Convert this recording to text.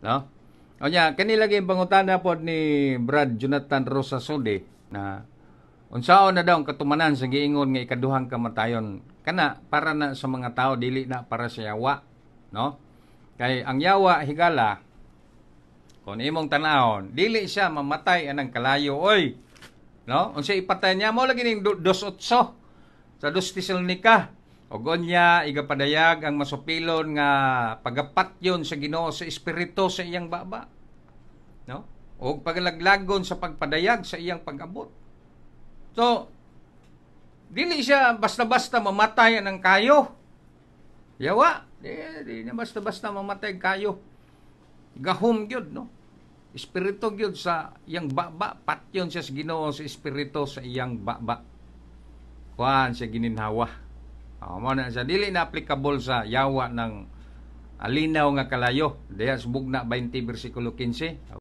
No? O niya, kanilagay pangutana po ni Brad Jonathan Rosa na unsao na daw ang katumanan sa giingon nga ikaduhang kamatayon kana para na sa mga tao dili na para sa yawa, no? Kay ang yawa higala kon imong tanahon, dili siya mamatay anang kalayo oy. No? Unsa ipatay niya mo lagi ning 28 sa 2 Tesalonica Og unya igapadayag ang masopilon nga pagapat yon sa Ginoo sa espiritu sa iyang baba. No? Og paglaglagon sa pagpadayag sa iyang pagabot. So dili siya basta-basta mamatay ng kayo. Yawa, di, di na basta-basta mamatay kayo. Gahom gyud no. Espiritu gyud sa iyang baba, patyon siya sa Ginoo sa espiritu sa iyang baba. Kuan siya gininhawa Oh, na sa dili na applicable sa yawa ng alinaw nga kalayo. Diya subugna 20 bersikulo 15.